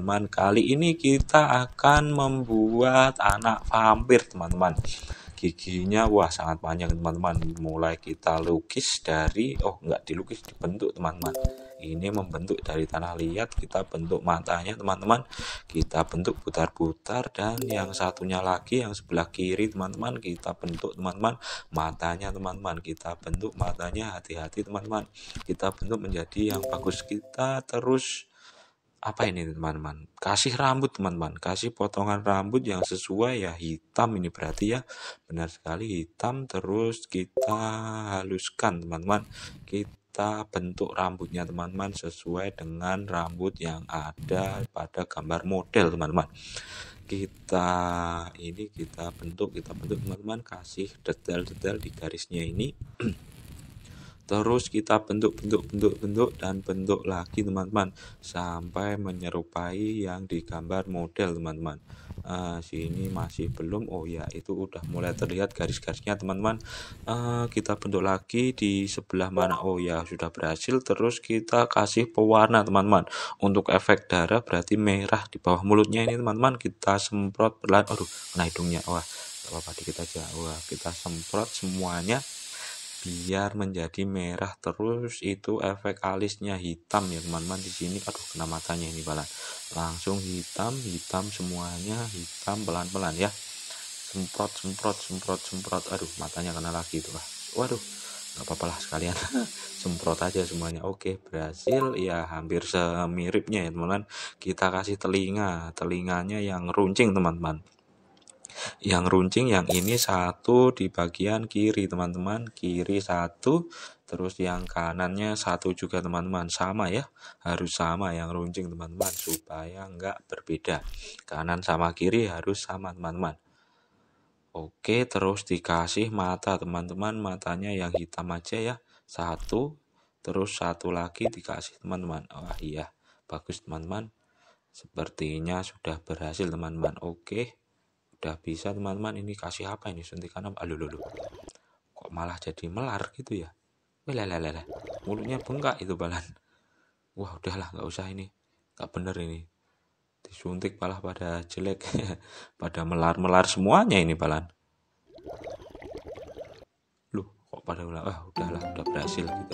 teman-teman kali ini kita akan membuat anak vampir teman-teman giginya wah sangat panjang teman-teman mulai kita lukis dari oh enggak dilukis dibentuk teman-teman ini membentuk dari tanah liat kita bentuk matanya teman-teman kita bentuk putar-putar dan yang satunya lagi yang sebelah kiri teman-teman kita bentuk teman-teman matanya teman-teman kita bentuk matanya hati-hati teman-teman kita bentuk menjadi yang bagus kita terus apa ini teman-teman kasih rambut teman-teman kasih potongan rambut yang sesuai ya hitam ini berarti ya benar sekali hitam terus kita haluskan teman-teman kita bentuk rambutnya teman-teman sesuai dengan rambut yang ada pada gambar model teman-teman kita ini kita bentuk kita bentuk teman-teman kasih detail-detail di garisnya ini terus kita bentuk bentuk bentuk bentuk dan bentuk lagi teman-teman sampai menyerupai yang digambar model teman-teman uh, sini masih belum oh ya itu udah mulai terlihat garis-garisnya teman-teman uh, kita bentuk lagi di sebelah mana oh ya sudah berhasil terus kita kasih pewarna teman-teman untuk efek darah berarti merah di bawah mulutnya ini teman-teman kita semprot perlahan aduh kena hidungnya wah apa-apa dikit aja wah kita semprot semuanya biar menjadi merah terus itu efek alisnya hitam ya teman-teman di sini aduh kena matanya ini balan langsung hitam hitam semuanya hitam pelan-pelan ya semprot semprot semprot semprot aduh matanya kena lagi itu lah waduh nggak apa-apa lah sekalian semprot aja semuanya oke berhasil ya hampir semiripnya ya teman-teman kita kasih telinga telinganya yang runcing teman-teman yang runcing yang ini satu di bagian kiri teman-teman kiri satu terus yang kanannya satu juga teman-teman sama ya harus sama yang runcing teman-teman supaya nggak berbeda kanan sama kiri harus sama teman-teman Oke terus dikasih mata teman-teman matanya yang hitam aja ya satu terus satu lagi dikasih teman-teman wah iya bagus teman-teman sepertinya sudah berhasil teman-teman oke udah bisa teman-teman ini kasih apa ini suntikan apa lulu kok malah jadi melar gitu ya lelelele mulutnya bengkak itu balan wah udahlah nggak usah ini nggak bener ini disuntik malah pada jelek pada melar melar semuanya ini balan lu kok pada ulang ah udahlah udah berhasil gitu